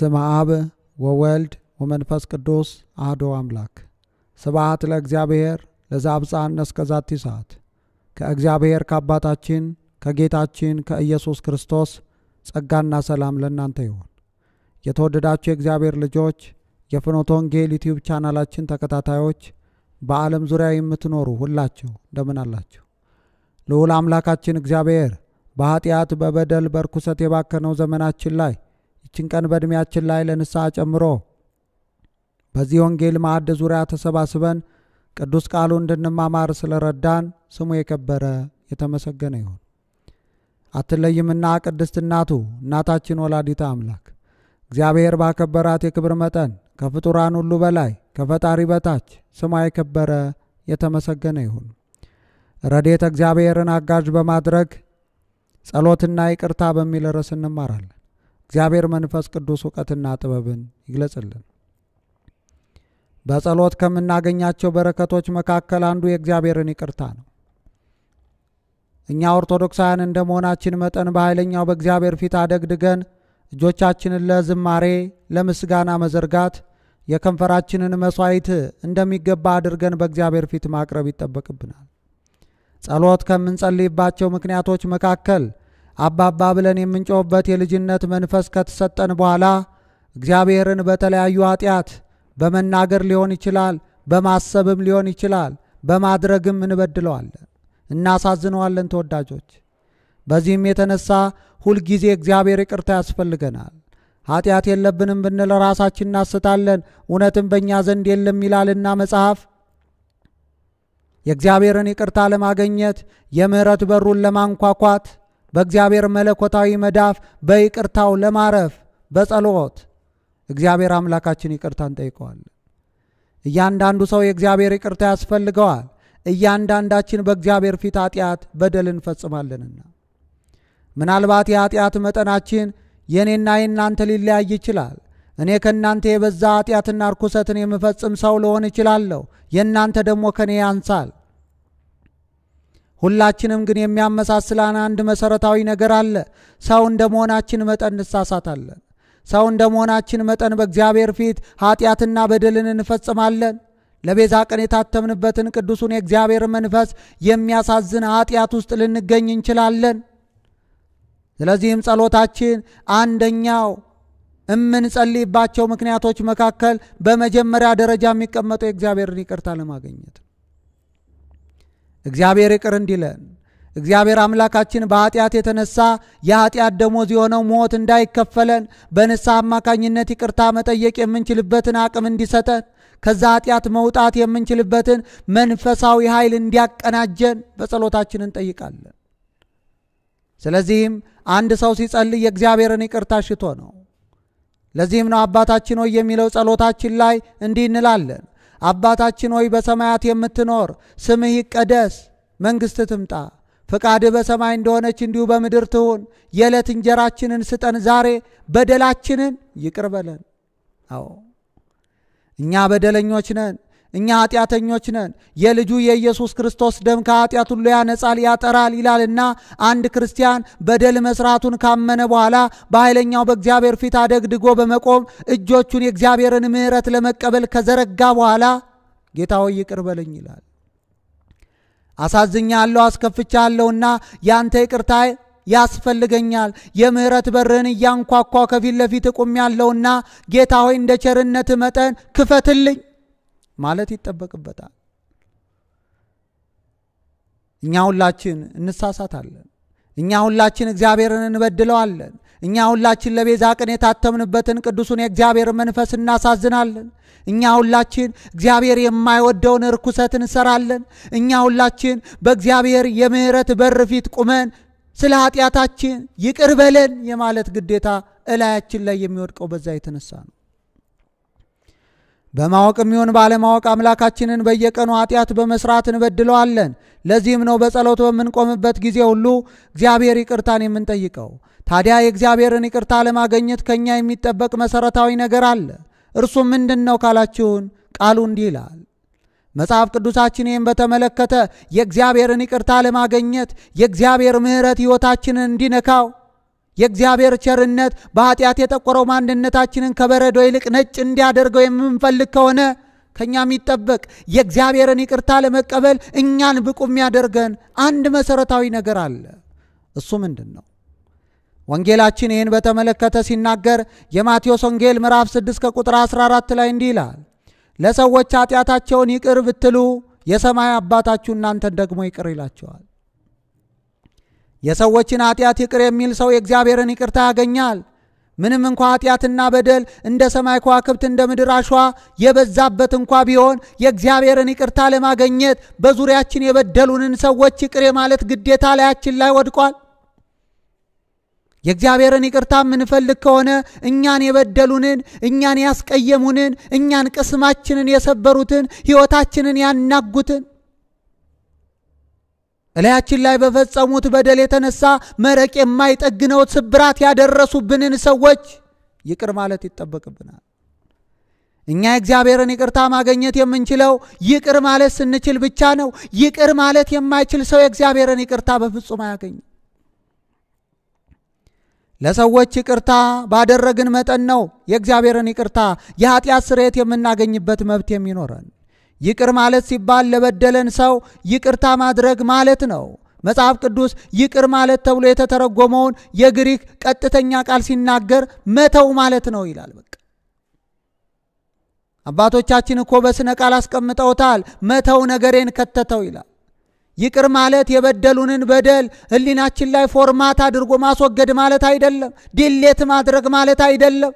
ስም አብ ወወልድ ወመንፈስ ቅዱስ አህዶ አምላክ ስብሐት ለእግዚአብሔር ለዘአብጽሐነ እስከ ዛቲ ሰዓት። ከእግዚአብሔር ከአባታችን ከጌታችን ከኢየሱስ ክርስቶስ ጸጋና ሰላም ለእናንተ ይሁን። የተወደዳችሁ የእግዚአብሔር ልጆች፣ የፍኖተ ወንጌል ዩቲዩብ ቻናላችን ተከታታዮች፣ በዓለም ዙሪያ የምትኖሩ ሁላችሁ እንደምን አላችሁ? ልዑል አምላካችን እግዚአብሔር በኃጢአት በበደል በርኩሰት የባከነው ዘመናችን ላይ ይችን ቀን በዕድሜያችን ላይ ለንስሐ ጨምሮ በዚህ ወንጌል ማዕድ ዙሪያ ተሰባስበን ቅዱስ ቃሉ እንድንማማር ስለረዳን ስሙ የከበረ የተመሰገነ ይሁን። አትለይምና ቅድስት እናቱ እናታችን ወላዲተ አምላክ እግዚአብሔር ባከበራት የክብር መጠን ከፍጡራን ሁሉ በላይ ከፈጣሪ በታች ስሟ የከበረ የተመሰገነ ይሁን። ረዴት እግዚአብሔርን አጋዥ በማድረግ ጸሎትና ይቅርታ በሚል ርዕስ እንማራለን። እግዚአብሔር መንፈስ ቅዱስ እውቀትና ጥበብን ይግለጽልን። በጸሎት ከምናገኛቸው በረከቶች መካከል አንዱ የእግዚአብሔርን ይቅርታ ነው። እኛ ኦርቶዶክሳውያን እንደ መሆናችን መጠን በኃይለኛው በእግዚአብሔር ፊት አደግድገን እጆቻችንን ለዝማሬ ለምስጋና መዘርጋት የከንፈራችንን መሥዋዕት እንደሚገባ አድርገን በእግዚአብሔር ፊት ማቅረብ ይጠበቅብናል። ጸሎት ከምንጸልይባቸው ምክንያቶች መካከል አባባ ብለን የምንጮህበት የልጅነት መንፈስ ከተሰጠን በኋላ እግዚአብሔርን በተለያዩ ኃጢአት በመናገር ሊሆን ይችላል፣ በማሰብም ሊሆን ይችላል፣ በማድረግም እንበድለዋለን፣ እናሳዝነዋለን። ተወዳጆች፣ በዚህም የተነሳ ሁልጊዜ እግዚአብሔር ይቅርታ ያስፈልገናል። ኃጢአት የለብንም ብንል ራሳችን እናስታለን፣ እውነትም በእኛ ዘንድ የለም ይላልና መጽሐፍ። የእግዚአብሔርን ይቅርታ ለማገኘት የምሕረት በሩን ለማንኳኳት በእግዚአብሔር መለኮታዊ መዳፍ በይቅርታው ለማረፍ በጸሎት እግዚአብሔር አምላካችን ይቅርታ እንጠይቀዋለን። እያንዳንዱ ሰው የእግዚአብሔር ይቅርታ ያስፈልገዋል። እያንዳንዳችን በእግዚአብሔር ፊት ኃጢአት በደል እንፈጽማለንና ምናልባት የኃጢአት መጠናችን የእኔና የእናንተ ሊለያይ ይችላል። እኔ ከእናንተ የበዛ ኃጢአትና ርኩሰትን የምፈጽም ሰው ልሆን እችላለሁ። የእናንተ ደግሞ ከእኔ ያንሳል። ሁላችንም ግን የሚያመሳስላን አንድ መሰረታዊ ነገር አለ። ሰው እንደ መሆናችን መጠን እንሳሳታለን። ሰው እንደ መሆናችን መጠን በእግዚአብሔር ፊት ኃጢአትና በደልን እንፈጽማለን። ለቤዛ ቀን የታተምንበትን ቅዱሱን የእግዚአብሔር መንፈስ የሚያሳዝን ኃጢአት ውስጥ ልንገኝ እንችላለን። ስለዚህም ጸሎታችን አንደኛው እምንጸልይባቸው ምክንያቶች መካከል በመጀመሪያ ደረጃ የሚቀመጠው የእግዚአብሔርን ይቅርታ ለማግኘት እግዚአብሔር ይቅር እንዲለን እግዚአብሔር አምላካችን በኃጢአት የተነሳ የኃጢአት ደሞዝ የሆነው ሞት እንዳይከፈለን በንስሐ አማካኝነት ይቅርታ መጠየቅ የምንችልበትን አቅም እንዲሰጠን ከዛ ኃጢአት መውጣት የምንችልበትን መንፈሳዊ ኃይል እንዲያቀናጀን በጸሎታችን እንጠይቃለን። ስለዚህም አንድ ሰው ሲጸልይ የእግዚአብሔርን ይቅርታ ሽቶ ነው። ለዚህም ነው አባታችን ሆይ የሚለው ጸሎታችን ላይ እንዲህ እንላለን አባታችን ሆይ በሰማያት የምትኖር ስምህ ይቀደስ፣ መንግሥት ትምጣ፣ ፍቃድ በሰማይ እንደሆነች እንዲሁ በምድር ትሁን። የዕለት እንጀራችንን ስጠን ዛሬ፣ በደላችንን ይቅር በለን። አዎ እኛ በደለኞች ነን፣ እኛ ኃጢአተኞች ነን፣ የልጁ የኢየሱስ ክርስቶስ ደም ከኃጢአት ሁሉ ያነጻል፣ ያጠራል ይላልና አንድ ክርስቲያን በደል መስራቱን ካመነ በኋላ በኃይለኛው በእግዚአብሔር ፊት አደግድጎ በመቆም እጆቹን የእግዚአብሔርን ምሕረት ለመቀበል ከዘረጋ በኋላ ጌታ ሆይ ይቅር በለኝ ይላል። አሳዝኛለሁ፣ አስከፍቻለሁና ያንተ ይቅርታ ያስፈልገኛል። የምህረት በርህን እያንኳኳ ከፊት ለፊት እቆም ያለውና ጌታ ሆይ እንደ ቸርነት መጠን ክፈትልኝ ማለት ይጠበቅበታል። እኛ ሁላችን እንሳሳታለን። እኛ ሁላችን እግዚአብሔርን እንበድለዋለን። እኛ ሁላችን ለቤዛ ቀን የታተምንበትን ቅዱሱን የእግዚአብሔር መንፈስ እናሳዝናለን። እኛ ሁላችን እግዚአብሔር የማይወደውን ርኩሰት እንሰራለን። እኛ ሁላችን በእግዚአብሔር የምሕረት በር ፊት ቁመን ስለ ኃጢአታችን ይቅር በለን የማለት ግዴታ እላያችን ላይ የሚወድቀው በዛ የተነሳ ነው። በማወቅም ይሁን ባለማወቅ አምላካችንን በየቀኑ ኃጢአት በመስራት እንበድለዋለን። ለዚህም ነው በጸሎት በምንቆምበት ጊዜ ሁሉ እግዚአብሔር ይቅርታን የምንጠይቀው። ታዲያ የእግዚአብሔርን ይቅርታ ለማገኘት ከእኛ የሚጠበቅ መሠረታዊ ነገር አለ። እርሱም ምንድን ነው ካላችሁን፣ ቃሉ እንዲህ ይላል። መጽሐፍ ቅዱሳችን ይህም በተመለከተ የእግዚአብሔርን ይቅርታ ለማገኘት የእግዚአብሔር ምሕረት ሕይወታችንን እንዲነካው የእግዚአብሔር ቸርነት በኃጢአት የጠቆረው ማንነታችንን ከበረዶ ይልቅ ነጭ እንዲያደርገው የምንፈልግ ከሆነ ከእኛ የሚጠበቅ የእግዚአብሔርን ይቅርታ ለመቀበል እኛን ብቁ የሚያደርገን አንድ መሰረታዊ ነገር አለ። እሱ ምንድን ነው? ወንጌላችን ይህን በተመለከተ ሲናገር የማቴዎስ ወንጌል ምዕራፍ 6 ከቁጥር 14 ላይ እንዲህ ይላል፣ ለሰዎች ኃጢአታቸውን ይቅር ብትሉ የሰማይ አባታችሁ እናንተን ደግሞ ይቅር ይላቸዋል። የሰዎችን ኃጢአት ይቅር የሚል ሰው የእግዚአብሔርን ይቅርታ ያገኛል። ምንም እንኳ ኃጢአትና በደል እንደ ሰማይ ከዋክብት እንደ ምድር አሸዋ የበዛበት እንኳ ቢሆን የእግዚአብሔርን ይቅርታ ለማገኘት በዙሪያችን የበደሉንን ሰዎች ይቅር የማለት ግዴታ ላያችን ላይ ወድቋል። የእግዚአብሔርን ይቅርታ የምንፈልግ ከሆነ እኛን የበደሉንን፣ እኛን ያስቀየሙንን፣ እኛን ቅስማችንን የሰበሩትን፣ ሕይወታችንን ያናጉትን እላያችን ላይ በፈጸሙት በደል የተነሳ መረቅ የማይጠግነው ስብራት ያደረሱብንን ሰዎች ይቅር ማለት ይጠበቅብናል። እኛ እግዚአብሔርን ይቅርታ ማግኘት የምንችለው ይቅር ማለት ስንችል ብቻ ነው። ይቅር ማለት የማይችል ሰው የእግዚአብሔርን ይቅርታ በፍጹም አያገኝም። ለሰዎች ይቅርታ ባደረግን መጠን ነው የእግዚአብሔርን ይቅርታ የኃጢአት ስርየት የምናገኝበት መብት የሚኖረን። ይቅር ማለት ሲባል ለበደለን ሰው ይቅርታ ማድረግ ማለት ነው። መጽሐፍ ቅዱስ ይቅር ማለት ተብሎ የተተረጎመውን የግሪክ ቀጥተኛ ቃል ሲናገር መተው ማለት ነው ይላል። በቃ አባቶቻችን እኮ በስነ ቃል አስቀምጠውታል። መተው ነገሬን ከተተው ይላል። ይቅር ማለት የበደሉንን በደል ሕሊናችን ላይ ፎርማት አድርጎ ማስወገድ ማለት አይደለም። ዲሌት ማድረግ ማለት አይደለም።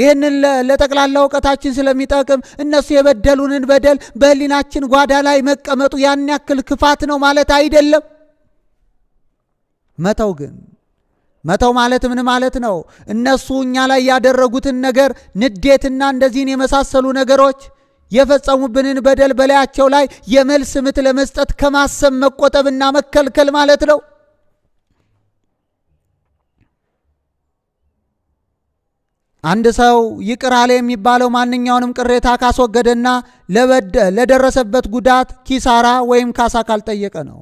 ይህንን ለጠቅላላ እውቀታችን ስለሚጠቅም እነሱ የበደሉንን በደል በህሊናችን ጓዳ ላይ መቀመጡ ያን ያክል ክፋት ነው ማለት አይደለም። መተው ግን መተው ማለት ምን ማለት ነው? እነሱ እኛ ላይ ያደረጉትን ነገር ንዴትና እንደዚህን የመሳሰሉ ነገሮች የፈጸሙብንን በደል በላያቸው ላይ የመልስ ምት ለመስጠት ከማሰብ መቆጠብና መከልከል ማለት ነው። አንድ ሰው ይቅር አለ የሚባለው ማንኛውንም ቅሬታ ካስወገደና ለደረሰበት ጉዳት፣ ኪሳራ ወይም ካሳ ካልጠየቀ ነው።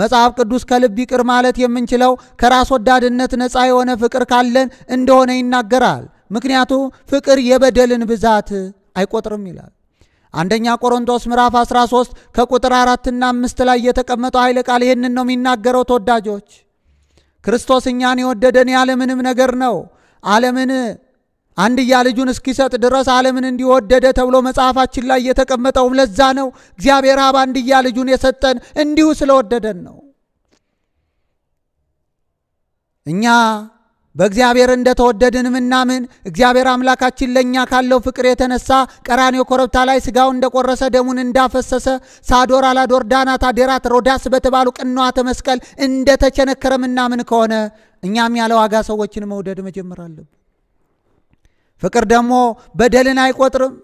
መጽሐፍ ቅዱስ ከልብ ይቅር ማለት የምንችለው ከራስ ወዳድነት ነፃ የሆነ ፍቅር ካለን እንደሆነ ይናገራል። ምክንያቱም ፍቅር የበደልን ብዛት አይቆጥርም ይላል። አንደኛ ቆሮንቶስ ምዕራፍ 13 ከቁጥር አራትና አምስት ላይ የተቀመጠው ኃይለ ቃል ይህንን ነው የሚናገረው። ተወዳጆች ክርስቶስ እኛን የወደደን ያለምንም ነገር ነው ዓለምን አንድያ ልጁን እስኪሰጥ ድረስ ዓለምን እንዲወደደ ተብሎ መጽሐፋችን ላይ የተቀመጠውም ለዛ ነው። እግዚአብሔር አብ አንድያ ልጁን የሰጠን እንዲሁ ስለወደደን ነው። እኛ በእግዚአብሔር እንደተወደድን ምናምን እግዚአብሔር አምላካችን ለእኛ ካለው ፍቅር የተነሳ ቀራኔው ኮረብታ ላይ ስጋውን እንደቆረሰ ደሙን እንዳፈሰሰ ሳዶር አላዶር ዳናት አዴራት ሮዳስ በተባሉ ቅንዋተ መስቀል እንደተቸነከረ ምናምን ከሆነ እኛም ያለ ዋጋ ሰዎችን መውደድ መጀመር አለብን። ፍቅር ደግሞ በደልን አይቆጥርም።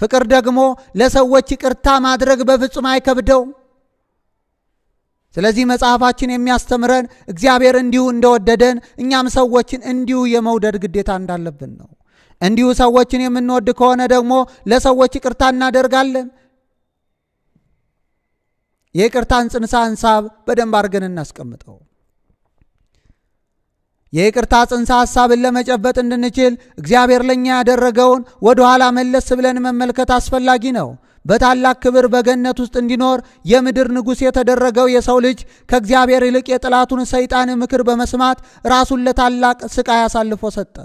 ፍቅር ደግሞ ለሰዎች ይቅርታ ማድረግ በፍጹም አይከብደው። ስለዚህ መጽሐፋችን የሚያስተምረን እግዚአብሔር እንዲሁ እንደወደደን እኛም ሰዎችን እንዲሁ የመውደድ ግዴታ እንዳለብን ነው። እንዲሁ ሰዎችን የምንወድ ከሆነ ደግሞ ለሰዎች ይቅርታ እናደርጋለን። የይቅርታን ጽንሰ ሐሳብ በደንብ አድርገን እናስቀምጠው። የይቅርታ ጽንሰ ሐሳብን ለመጨበጥ እንድንችል እግዚአብሔር ለእኛ ያደረገውን ወደ ኋላ መለስ ብለን መመልከት አስፈላጊ ነው። በታላቅ ክብር በገነት ውስጥ እንዲኖር የምድር ንጉሥ የተደረገው የሰው ልጅ ከእግዚአብሔር ይልቅ የጠላቱን ሰይጣን ምክር በመስማት ራሱን ለታላቅ ስቃይ አሳልፎ ሰጠ።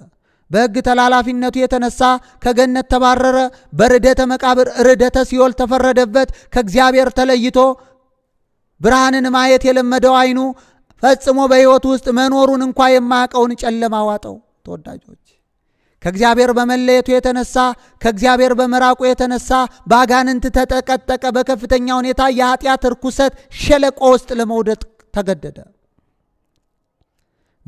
በሕግ ተላላፊነቱ የተነሳ ከገነት ተባረረ። በርደተ መቃብር፣ ርደተ ሲኦል ተፈረደበት። ከእግዚአብሔር ተለይቶ ብርሃንን ማየት የለመደው አይኑ። ፈጽሞ በሕይወት ውስጥ መኖሩን እንኳ የማያውቀውን ጨለማ ዋጠው። ተወዳጆች ከእግዚአብሔር በመለየቱ የተነሳ ከእግዚአብሔር በመራቁ የተነሳ በአጋንንት ተጠቀጠቀ። በከፍተኛ ሁኔታ የኃጢአት ርኩሰት ሸለቆ ውስጥ ለመውደቅ ተገደደ።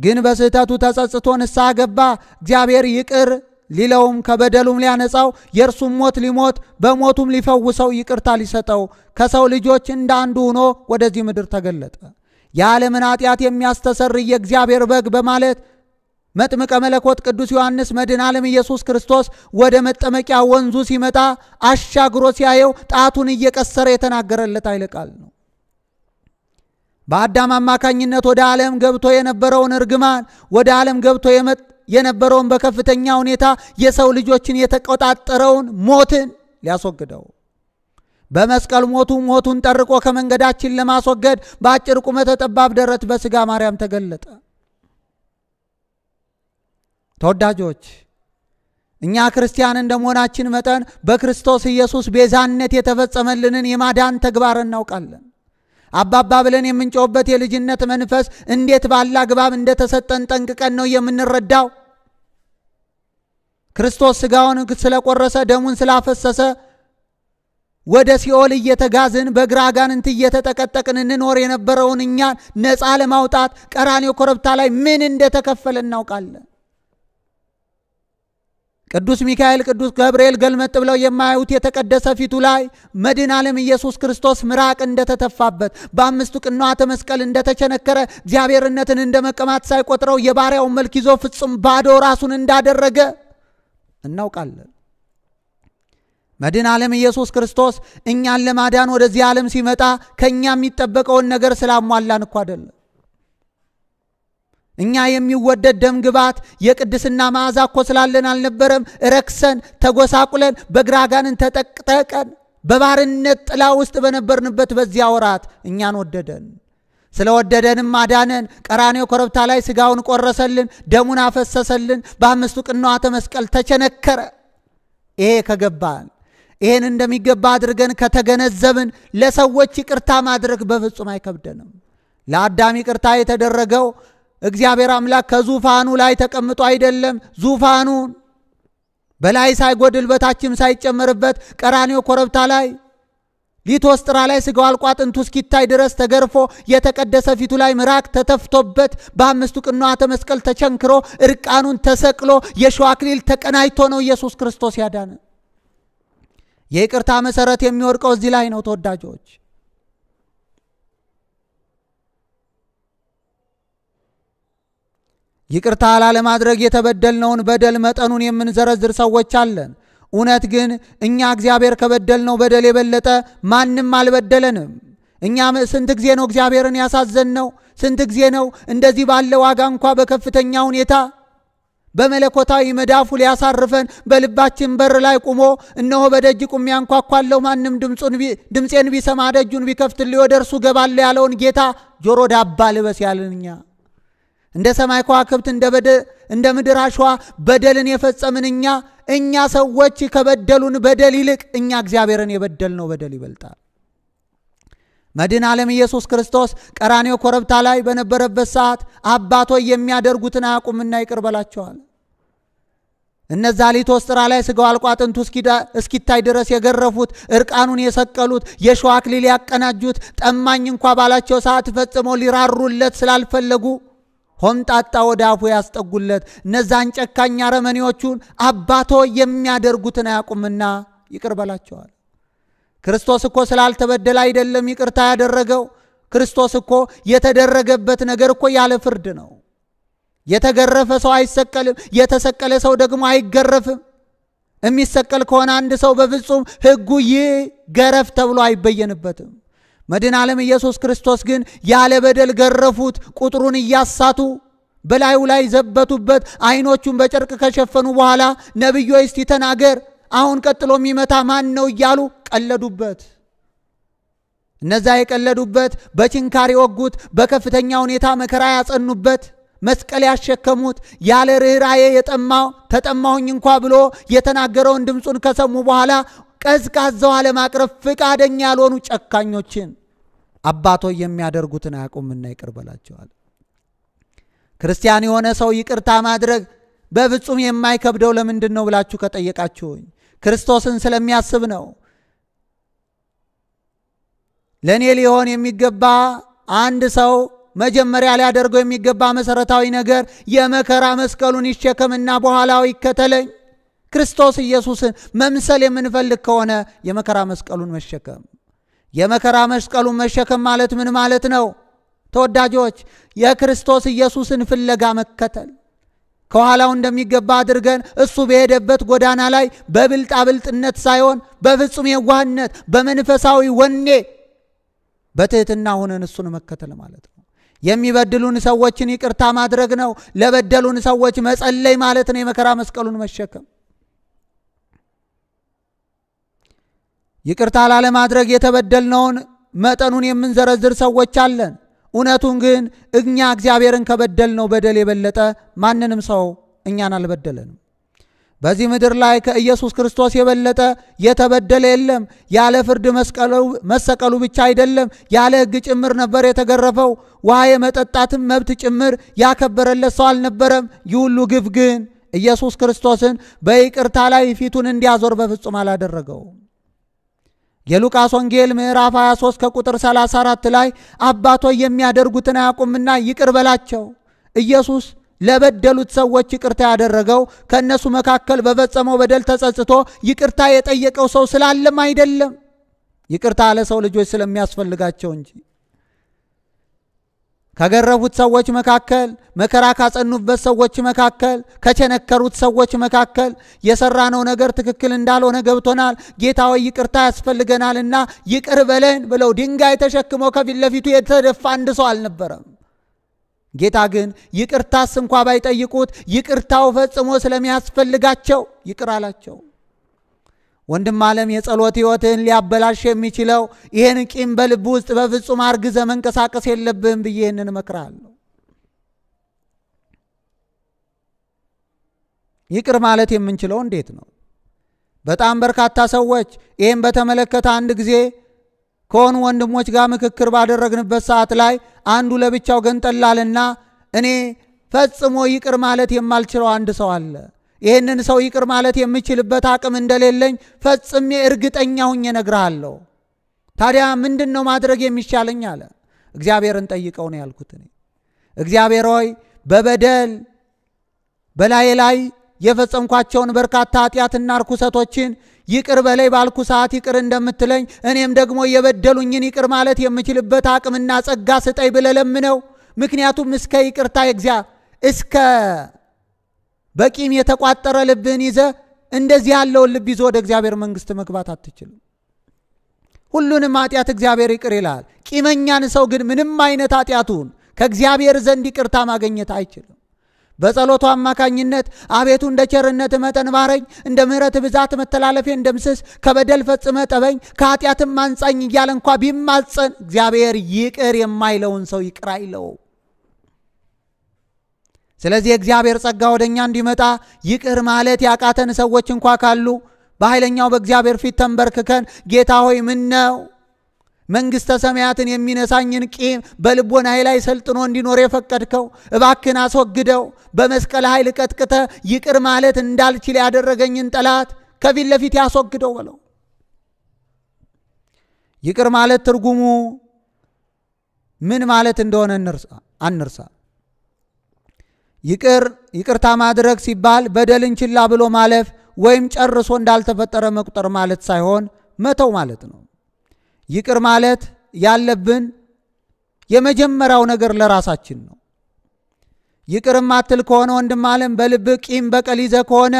ግን በስህተቱ ተጸጽቶ ንስሐ ገባ። እግዚአብሔር ይቅር ሊለውም ከበደሉም ሊያነጻው የእርሱም ሞት ሊሞት በሞቱም ሊፈውሰው ይቅርታ ሊሰጠው ከሰው ልጆች እንደ አንዱ ሆኖ ወደዚህ ምድር ተገለጠ። የዓለምን ኃጢአት የሚያስተሰር የእግዚአብሔር በግ በማለት መጥምቀ መለኮት ቅዱስ ዮሐንስ መድን ዓለም ኢየሱስ ክርስቶስ ወደ መጠመቂያ ወንዙ ሲመጣ አሻግሮ ሲያየው ጣቱን እየቀሰረ የተናገረለት ኃይለ ቃል ነው። በአዳም አማካኝነት ወደ ዓለም ገብቶ የነበረውን እርግማን ወደ ዓለም ገብቶ የነበረውን በከፍተኛ ሁኔታ የሰው ልጆችን የተቆጣጠረውን ሞትን ሊያስወግደው በመስቀል ሞቱ ሞቱን ጠርቆ ከመንገዳችን ለማስወገድ በአጭር ቁመተ ጠባብ ደረት በስጋ ማርያም ተገለጠ። ተወዳጆች እኛ ክርስቲያን እንደመሆናችን መጠን በክርስቶስ ኢየሱስ ቤዛነት የተፈጸመልንን የማዳን ተግባር እናውቃለን። አባባ ብለን የምንጮህበት የልጅነት መንፈስ እንዴት ባለ አግባብ እንደተሰጠን ጠንቅቀን ነው የምንረዳው። ክርስቶስ ስጋውን ስለቆረሰ ደሙን ስላፈሰሰ ወደ ሲኦል እየተጋዝን በግራ አጋንንት እየተጠቀጠቅን እንኖር የነበረውን እኛን ነፃ ለማውጣት ቀራኔው ኮረብታ ላይ ምን እንደተከፈለ እናውቃለን። ቅዱስ ሚካኤል፣ ቅዱስ ገብርኤል ገልመጥ ብለው የማያዩት የተቀደሰ ፊቱ ላይ መድን ዓለም ኢየሱስ ክርስቶስ ምራቅ እንደተተፋበት በአምስቱ ቅንዋተ መስቀል እንደተቸነከረ እግዚአብሔርነትን እንደ መቀማት ሳይቆጥረው የባሪያውን መልክ ይዞ ፍጹም ባዶ ራሱን እንዳደረገ እናውቃለን። መድን ዓለም ኢየሱስ ክርስቶስ እኛን ለማዳን ወደዚህ ዓለም ሲመጣ ከእኛ የሚጠበቀውን ነገር ስላሟላን እኮ አደለም። እኛ የሚወደድ ደም ግባት የቅድስና መዓዛ እኮ ስላለን አልነበረም። ረክሰን ተጎሳቁለን በግራጋንን ተጠቅጠቀን በባርነት ጥላ ውስጥ በነበርንበት በዚያ ወራት እኛን ወደደን። ስለወደደንም አዳነን። ቀራኔው ኮረብታ ላይ ስጋውን ቆረሰልን፣ ደሙን አፈሰሰልን፣ በአምስቱ ቅንዋተ መስቀል ተቸነከረ። ይሄ ከገባን ይህን እንደሚገባ አድርገን ከተገነዘብን ለሰዎች ይቅርታ ማድረግ በፍጹም አይከብደንም። ለአዳም ይቅርታ የተደረገው እግዚአብሔር አምላክ ከዙፋኑ ላይ ተቀምጦ አይደለም። ዙፋኑን በላይ ሳይጎድል በታችም ሳይጨመርበት ቀራኔው ኮረብታ ላይ ሊቶስጥራ ላይ ስጋው አልቆ አጥንቱ እስኪታይ ድረስ ተገርፎ የተቀደሰ ፊቱ ላይ ምራቅ ተተፍቶበት በአምስቱ ቅንዋተ መስቀል ተቸንክሮ እርቃኑን ተሰቅሎ የሸዋ አክሊል ተቀናጅቶ ነው ኢየሱስ ክርስቶስ ያዳነ። የይቅርታ መሰረት የሚወድቀው እዚህ ላይ ነው ተወዳጆች። ይቅርታ ላለማድረግ የተበደልነውን በደል መጠኑን የምንዘረዝር ሰዎች አለን። እውነት ግን እኛ እግዚአብሔር ከበደልነው በደል የበለጠ ማንም አልበደለንም። እኛ ስንት ጊዜ ነው እግዚአብሔርን ያሳዘን ነው? ስንት ጊዜ ነው እንደዚህ ባለ ዋጋ እንኳ በከፍተኛ ሁኔታ በመለኮታዊ መዳፉ ሊያሳርፈን በልባችን በር ላይ ቁሞ እነሆ በደጅ ቁሜ አንኳኳለሁ፣ ማንም ድምፄን ቢሰማ ደጁን ቢከፍትልኝ ወደ እርሱ ገባለሁ ያለውን ጌታ ጆሮ ዳባ ልበስ ያለን እኛ እንደ ሰማይ ከዋክብት እንደ ምድር አሸዋ በደልን የፈጸምን እኛ እኛ ሰዎች ከበደሉን በደል ይልቅ እኛ እግዚአብሔርን የበደልነው በደል ይበልጣል። መድን ዓለም ኢየሱስ ክርስቶስ ቀራኔው ኮረብታ ላይ በነበረበት ሰዓት አባቶ የሚያደርጉትን አያውቁምና ይቅር በላቸዋል። እነዛ ሊቶስጥራ ላይ ስጋው አልቆ አጥንቱ እስኪታይ ድረስ የገረፉት፣ እርቃኑን የሰቀሉት፣ የሸዋ አክሊል ያቀናጁት ጠማኝ እንኳ ባላቸው ሰዓት ፈጽሞ ሊራሩለት ስላልፈለጉ ሆምጣጣ ወደ አፉ ያስጠጉለት እነዛን ጨካኝ አረመኔዎቹን አባቶ የሚያደርጉትን አያውቁምና ይቅር በላቸዋል። ክርስቶስ እኮ ስላልተበደለ አይደለም ይቅርታ ያደረገው። ክርስቶስ እኮ የተደረገበት ነገር እኮ ያለ ፍርድ ነው። የተገረፈ ሰው አይሰቀልም፣ የተሰቀለ ሰው ደግሞ አይገረፍም። የሚሰቀል ከሆነ አንድ ሰው በፍጹም ሕጉ ገረፍ ተብሎ አይበየንበትም። መድኃኔ ዓለም ኢየሱስ ክርስቶስ ግን ያለ በደል ገረፉት። ቁጥሩን እያሳቱ በላዩ ላይ ዘበቱበት። አይኖቹን በጨርቅ ከሸፈኑ በኋላ ነቢዩ እስቲ ተናገር አሁን ቀጥሎ የሚመታ ማን ነው እያሉ ቀለዱበት። እነዛ የቀለዱበት፣ በችንካር የወጉት፣ በከፍተኛ ሁኔታ መከራ ያጸኑበት፣ መስቀል ያሸከሙት፣ ያለ ርኅራዬ የጠማው ተጠማሁኝ እንኳ ብሎ የተናገረውን ድምፁን ከሰሙ በኋላ ቀዝቃዛዋ ለማቅረብ ፍቃደኛ ያልሆኑ ጨካኞችን አባቶ የሚያደርጉትን አያውቁምና ይቅር በላቸዋል። ክርስቲያን የሆነ ሰው ይቅርታ ማድረግ በፍጹም የማይከብደው ለምንድን ነው ብላችሁ ከጠየቃችሁኝ ክርስቶስን ስለሚያስብ ነው። ለእኔ ሊሆን የሚገባ አንድ ሰው መጀመሪያ ሊያደርገው የሚገባ መሠረታዊ ነገር የመከራ መስቀሉን ይሸከምና በኋላው ይከተለኝ። ክርስቶስ ኢየሱስን መምሰል የምንፈልግ ከሆነ የመከራ መስቀሉን መሸከም። የመከራ መስቀሉን መሸከም ማለት ምን ማለት ነው? ተወዳጆች፣ የክርስቶስ ኢየሱስን ፍለጋ መከተል ከኋላው እንደሚገባ አድርገን እሱ በሄደበት ጎዳና ላይ በብልጣብልጥነት ሳይሆን በፍጹም የዋህነት በመንፈሳዊ ወኔ በትህትና ሆነን እሱን መከተል ማለት ነው። የሚበድሉን ሰዎችን ይቅርታ ማድረግ ነው። ለበደሉን ሰዎች መጸለይ ማለት ነው። የመከራ መስቀሉን መሸከም ይቅርታ ላለማድረግ የተበደልነውን መጠኑን የምንዘረዝር ሰዎች አለን። እውነቱን ግን እኛ እግዚአብሔርን ከበደልነው በደል የበለጠ ማንንም ሰው እኛን አልበደለንም። በዚህ ምድር ላይ ከኢየሱስ ክርስቶስ የበለጠ የተበደለ የለም። ያለ ፍርድ መሰቀሉ ብቻ አይደለም፣ ያለ ሕግ ጭምር ነበር የተገረፈው። ውሃ የመጠጣትም መብት ጭምር ያከበረለት ሰው አልነበረም። ይህ ሁሉ ግፍ ግን ኢየሱስ ክርስቶስን በይቅርታ ላይ ፊቱን እንዲያዞር በፍጹም አላደረገውም። የሉቃስ ወንጌል ምዕራፍ 23 ከቁጥር 34 ላይ አባቶ የሚያደርጉትን አያውቁምና ይቅር በላቸው። ኢየሱስ ለበደሉት ሰዎች ይቅርታ ያደረገው ከእነሱ መካከል በፈጸመው በደል ተጸጽቶ ይቅርታ የጠየቀው ሰው ስላለም አይደለም፣ ይቅርታ ለሰው ልጆች ስለሚያስፈልጋቸው እንጂ ከገረፉት ሰዎች መካከል መከራ ካጸኑበት ሰዎች መካከል ከቸነከሩት ሰዎች መካከል የሰራነው ነገር ትክክል እንዳልሆነ ገብቶናል። ጌታ ሆይ ይቅርታ ያስፈልገናልና ይቅር በለን ብለው ድንጋይ ተሸክመው ከፊት ለፊቱ የተደፋ አንድ ሰው አልነበረም። ጌታ ግን ይቅርታስ እንኳ ባይጠይቁት ይቅርታው ፈጽሞ ስለሚያስፈልጋቸው ይቅር አላቸው። ወንድም ዓለም የጸሎት ሕይወትህን ሊያበላሽ የሚችለው ይህን ቂም በልብ ውስጥ በፍጹም አርግዘ መንቀሳቀስ የለብህም ብዬ ይህንን ይቅር ማለት የምንችለው እንዴት ነው? በጣም በርካታ ሰዎች ይህም በተመለከተ አንድ ጊዜ ከሆኑ ወንድሞች ጋር ምክክር ባደረግንበት ሰዓት ላይ አንዱ ለብቻው ገንጠላልና እኔ ፈጽሞ ይቅር ማለት የማልችለው አንድ ሰው አለ ይህንን ሰው ይቅር ማለት የምችልበት አቅም እንደሌለኝ ፈጽሜ እርግጠኛ ሁኜ እነግርሃለሁ። ታዲያ ምንድን ነው ማድረግ የሚቻለኝ አለ። እግዚአብሔርን ጠይቀው ነው ያልኩት እኔ። እግዚአብሔር ሆይ በበደል በላዬ ላይ የፈጸምኳቸውን በርካታ ኃጢአትና ርኩሰቶችን ይቅር በላይ ባልኩ ሰዓት ይቅር እንደምትለኝ እኔም ደግሞ የበደሉኝን ይቅር ማለት የምችልበት አቅምና ጸጋ ስጠይ ብለለምነው። ምክንያቱም እስከ ይቅርታ እግዚአ እስከ በቂም የተቋጠረ ልብህን ይዘ እንደዚህ ያለውን ልብ ይዞ ወደ እግዚአብሔር መንግሥት መግባት አትችልም። ሁሉንም ኃጢአት እግዚአብሔር ይቅር ይላል። ቂመኛን ሰው ግን ምንም አይነት ኃጢአቱን ከእግዚአብሔር ዘንድ ይቅርታ ማግኘት አይችልም። በጸሎቱ አማካኝነት አቤቱ እንደ ቸርነት መጠን ባረኝ፣ እንደ ምሕረት ብዛት መተላለፌ እንደምስስ፣ ከበደል ፈጽመ ጠበኝ፣ ከኃጢአትም አንጻኝ እያለ እንኳ ቢማጸን እግዚአብሔር ይቅር የማይለውን ሰው ይቅር አይለው። ስለዚህ የእግዚአብሔር ጸጋ ወደ እኛ እንዲመጣ ይቅር ማለት ያቃተን ሰዎች እንኳ ካሉ በኃይለኛው በእግዚአብሔር ፊት ተንበርክከን ጌታ ሆይ ምን ነው መንግሥተ ሰማያትን የሚነሳኝን ቂም በልቦናዬ ላይ ሰልጥኖ እንዲኖር የፈቀድከው እባክን አስወግደው። በመስቀል ኃይል ቀጥቅተ ይቅር ማለት እንዳልችል ያደረገኝን ጠላት ከፊት ለፊት ያስወግደው በለው። ይቅር ማለት ትርጉሙ ምን ማለት እንደሆነ አንርሳ። ይቅር ይቅርታ ማድረግ ሲባል በደልን ችላ ብሎ ማለፍ ወይም ጨርሶ እንዳልተፈጠረ መቁጠር ማለት ሳይሆን መተው ማለት ነው። ይቅር ማለት ያለብን የመጀመሪያው ነገር ለራሳችን ነው። ይቅር ማትል ከሆነ ወንድም አለም በልብ ቂም በቀል ይዘ ከሆነ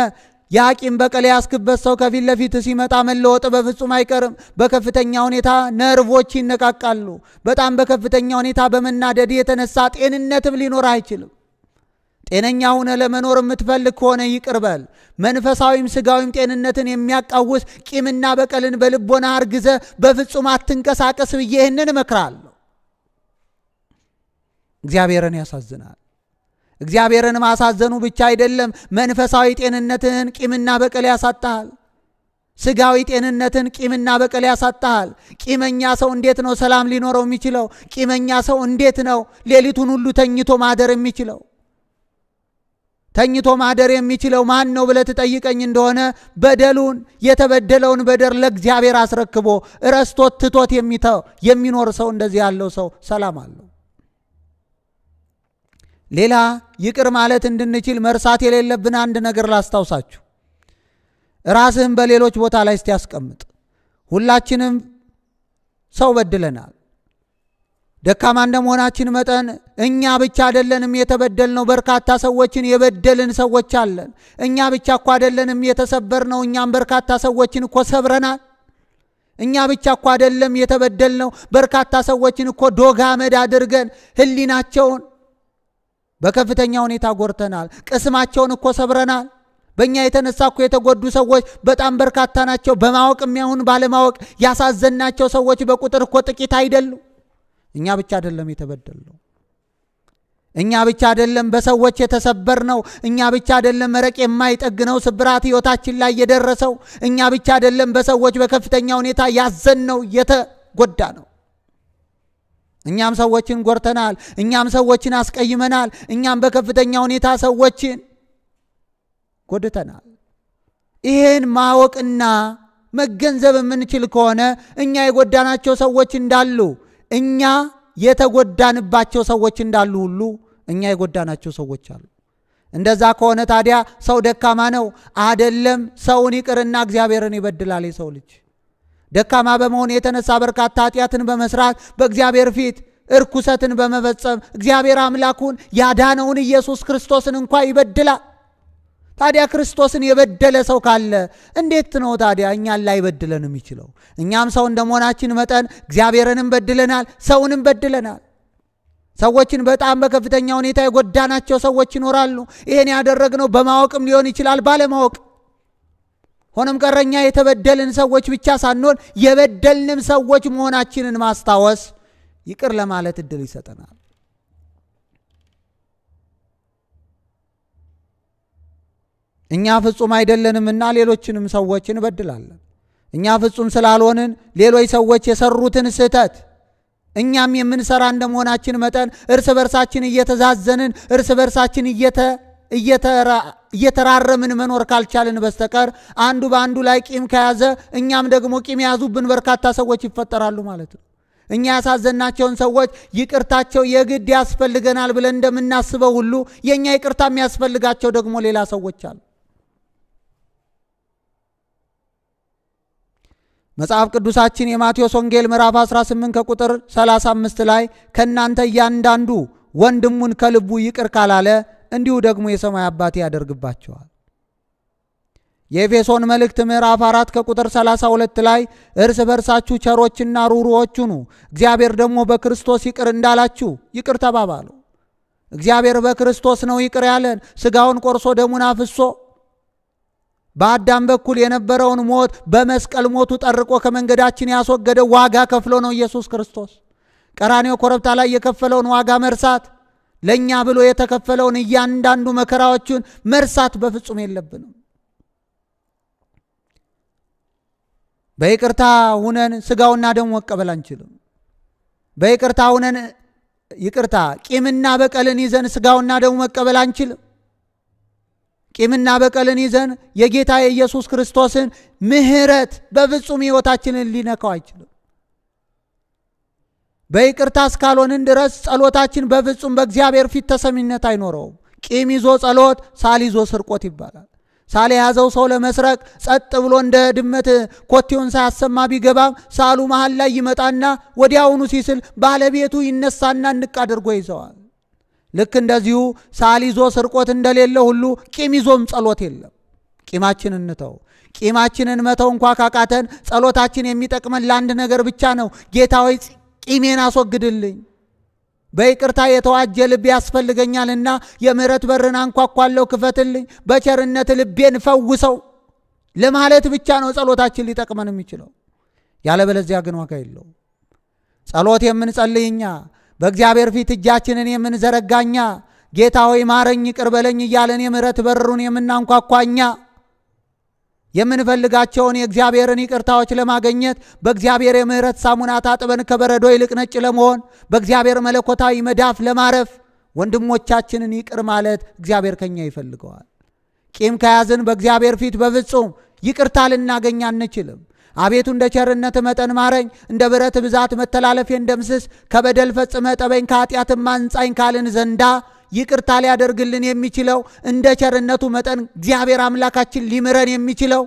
ያ ቂም በቀል ያስክበት ሰው ከፊት ለፊት ሲመጣ መለወጥ በፍጹም አይቀርም። በከፍተኛ ሁኔታ ነርቮች ይነቃቃሉ። በጣም በከፍተኛ ሁኔታ በመናደድ የተነሳ ጤንነትም ሊኖር አይችልም። ጤነኛ ሆነ ለመኖር የምትፈልግ ከሆነ ይቅርበል። መንፈሳዊም ስጋዊም ጤንነትን የሚያቃውስ ቂምና በቀልን በልቦና አርግዘ በፍጹም አትንቀሳቀስ ብዬ ይህንን እመክራለሁ። እግዚአብሔርን ያሳዝናል። እግዚአብሔርን ማሳዘኑ ብቻ አይደለም፣ መንፈሳዊ ጤንነትህን ቂምና በቀል ያሳጣሃል። ስጋዊ ጤንነትን ቂምና በቀል ያሳጣሃል። ቂመኛ ሰው እንዴት ነው ሰላም ሊኖረው የሚችለው? ቂመኛ ሰው እንዴት ነው ሌሊቱን ሁሉ ተኝቶ ማደር የሚችለው? ተኝቶ ማደር የሚችለው ማን ነው ብለ ትጠይቀኝ እንደሆነ በደሉን የተበደለውን በደር ለእግዚአብሔር አስረክቦ እረስቶት ትቶት የሚኖር ሰው እንደዚህ ያለው ሰው ሰላም አለው። ሌላ ይቅር ማለት እንድንችል መርሳት የሌለብን አንድ ነገር ላስታውሳችሁ። ራስህን በሌሎች ቦታ ላይ እስቲ ያስቀምጥ። ሁላችንም ሰው በድለናል። ደካማ እንደመሆናችን መጠን እኛ ብቻ አይደለንም የተበደልነው፣ በርካታ ሰዎችን የበደልን ሰዎች አለን። እኛ ብቻ እኮ አይደለንም የተሰበርነው፣ እኛም በርካታ ሰዎችን እኮ ሰብረናል። እኛ ብቻ እኮ አይደለም የተበደልነው፣ በርካታ ሰዎችን እኮ ዶግ አመድ አድርገን ህሊናቸውን በከፍተኛ ሁኔታ ጎርተናል። ቅስማቸውን እኮ ሰብረናል። በእኛ የተነሳ እኮ የተጎዱ ሰዎች በጣም በርካታ ናቸው። በማወቅ የሚያሁን ባለማወቅ ያሳዘናቸው ሰዎች በቁጥር እኮ ጥቂት አይደሉም። እኛ ብቻ አይደለም የተበደልነው። እኛ ብቻ አይደለም በሰዎች የተሰበርነው። እኛ ብቻ አይደለም መረቅ የማይጠግነው ስብራት ሕይወታችን ላይ የደረሰው። እኛ ብቻ አይደለም በሰዎች በከፍተኛ ሁኔታ ያዘንነው፣ የተጎዳ ነው። እኛም ሰዎችን ጎርተናል። እኛም ሰዎችን አስቀይመናል። እኛም በከፍተኛ ሁኔታ ሰዎችን ጎድተናል። ይህን ማወቅና መገንዘብ የምንችል ከሆነ እኛ የጎዳናቸው ሰዎች እንዳሉ እኛ የተጎዳንባቸው ሰዎች እንዳሉ ሁሉ እኛ የጎዳናቸው ሰዎች አሉ። እንደዛ ከሆነ ታዲያ ሰው ደካማ ነው አደለም? ሰውን ይቅርና እግዚአብሔርን ይበድላል። የሰው ልጅ ደካማ በመሆን የተነሳ በርካታ ኃጢአትን በመስራት በእግዚአብሔር ፊት እርኩሰትን በመፈጸም እግዚአብሔር አምላኩን ያዳነውን ኢየሱስ ክርስቶስን እንኳ ይበድላል። ታዲያ ክርስቶስን የበደለ ሰው ካለ እንዴት ነው ታዲያ እኛን ላይበድለን የሚችለው? እኛም ሰው እንደመሆናችን መጠን እግዚአብሔርንም በድለናል፣ ሰውንም በድለናል። ሰዎችን በጣም በከፍተኛ ሁኔታ የጎዳናቸው ሰዎች ይኖራሉ። ይህን ያደረግነው በማወቅም ሊሆን ይችላል፣ ባለማወቅ። ሆኖም ቀረኛ የተበደልን ሰዎች ብቻ ሳንሆን የበደልንም ሰዎች መሆናችንን ማስታወስ ይቅር ለማለት እድል ይሰጠናል። እኛ ፍጹም አይደለንምና ሌሎችንም ሰዎች እንበድላለን። እኛ ፍጹም ስላልሆንን ሌሎች ሰዎች የሰሩትን ስህተት እኛም የምንሰራ እንደመሆናችን መጠን እርስ በርሳችን እየተዛዘንን እርስ በርሳችን እየተራረምን መኖር ካልቻልን በስተቀር አንዱ በአንዱ ላይ ቂም ከያዘ እኛም ደግሞ ቂም የያዙብን በርካታ ሰዎች ይፈጠራሉ ማለት ነው። እኛ ያሳዘናቸውን ሰዎች ይቅርታቸው የግድ ያስፈልገናል ብለን እንደምናስበው ሁሉ የእኛ ይቅርታ የሚያስፈልጋቸው ደግሞ ሌላ ሰዎች አሉ። መጽሐፍ ቅዱሳችን የማቴዎስ ወንጌል ምዕራፍ 18 ከቁጥር 35 ላይ ከእናንተ እያንዳንዱ ወንድሙን ከልቡ ይቅር ካላለ እንዲሁ ደግሞ የሰማይ አባቴ ያደርግባቸዋል። የኤፌሶን መልእክት ምዕራፍ 4 ከቁጥር 32 ላይ እርስ በርሳችሁ ቸሮችና ሩሩዎች ሁኑ፣ እግዚአብሔር ደግሞ በክርስቶስ ይቅር እንዳላችሁ ይቅር ተባባሉ። እግዚአብሔር በክርስቶስ ነው ይቅር ያለን፣ ስጋውን ቆርሶ ደሙን አፍሶ በአዳም በኩል የነበረውን ሞት በመስቀል ሞቱ ጠርቆ ከመንገዳችን ያስወገደ ዋጋ ከፍሎ ነው ኢየሱስ ክርስቶስ። ቀራኔው ኮረብታ ላይ የከፈለውን ዋጋ መርሳት፣ ለእኛ ብሎ የተከፈለውን እያንዳንዱ መከራዎቹን መርሳት በፍጹም የለብንም። በይቅርታ ሁነን ስጋውና ደም መቀበል አንችልም። በይቅርታ ሁነን ይቅርታ ቂምና በቀልን ይዘን ስጋውና ደሙ መቀበል አንችልም። ቂምና በቀልን ይዘን የጌታ የኢየሱስ ክርስቶስን ምሕረት በፍጹም ሕይወታችንን ሊነካው አይችልም። በይቅርታ እስካልሆንን ድረስ ጸሎታችን በፍጹም በእግዚአብሔር ፊት ተሰሚነት አይኖረውም። ቂም ይዞ ጸሎት፣ ሳል ይዞ ስርቆት ይባላል። ሳል የያዘው ሰው ለመስረቅ ጸጥ ብሎ እንደ ድመት ኮቴውን ሳያሰማ ቢገባም ሳሉ መሃል ላይ ይመጣና ወዲያውኑ ሲስል ባለቤቱ ይነሳና እንቅ አድርጎ ይዘዋል። ልክ እንደዚሁ ሳል ይዞ ስርቆት እንደሌለ ሁሉ ቂም ይዞም ጸሎት የለም። ቂማችን እንተው። ቂማችንን መተው እንኳ ካቃተን ጸሎታችን የሚጠቅመን ለአንድ ነገር ብቻ ነው። ጌታ ሆይ ቂሜን አስወግድልኝ፣ በይቅርታ የተዋጀ ልብ ያስፈልገኛልና የምረት በርን አንኳኳለው፣ ክፈትልኝ፣ በቸርነት ልቤን ፈውሰው ለማለት ብቻ ነው ጸሎታችን ሊጠቅመን የሚችለው። ያለበለዚያ ግን ዋጋ የለው። ጸሎት የምንጸልይኛ በእግዚአብሔር ፊት እጃችንን የምንዘረጋኛ ጌታ ሆይ ማረኝ፣ ይቅር በለኝ እያለን የምሕረት በሩን የምናንኳኳኛ የምንፈልጋቸውን የእግዚአብሔርን ይቅርታዎች ለማገኘት በእግዚአብሔር የምሕረት ሳሙና ታጥበን ከበረዶ ይልቅ ነጭ ለመሆን በእግዚአብሔር መለኮታዊ መዳፍ ለማረፍ ወንድሞቻችንን ይቅር ማለት እግዚአብሔር ከኛ ይፈልገዋል። ቂም ከያዝን በእግዚአብሔር ፊት በፍጹም ይቅርታ ልናገኝ አንችልም። አቤቱ እንደ ቸርነት መጠን ማረኝ፣ እንደ ብረት ብዛት መተላለፌን ደምስስ። ከበደል ፈጽመ ጠበኝ፣ ከኃጢአትም አንጻኝ ካልን ዘንዳ ይቅርታ ሊያደርግልን የሚችለው እንደ ቸርነቱ መጠን እግዚአብሔር አምላካችን ሊምረን የሚችለው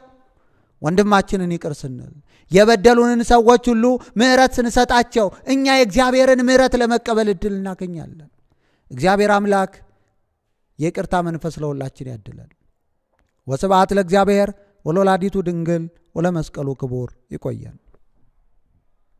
ወንድማችንን ይቅር ስንል የበደሉንን ሰዎች ሁሉ ምሕረት ስንሰጣቸው እኛ የእግዚአብሔርን ምሕረት ለመቀበል እድል እናገኛለን። እግዚአብሔር አምላክ የቅርታ መንፈስ ለሁላችን ያድለን። ወስብሐት ለእግዚአብሔር ወለወላዲቱ ድንግል ولمسقلو كبور يقويان يعني.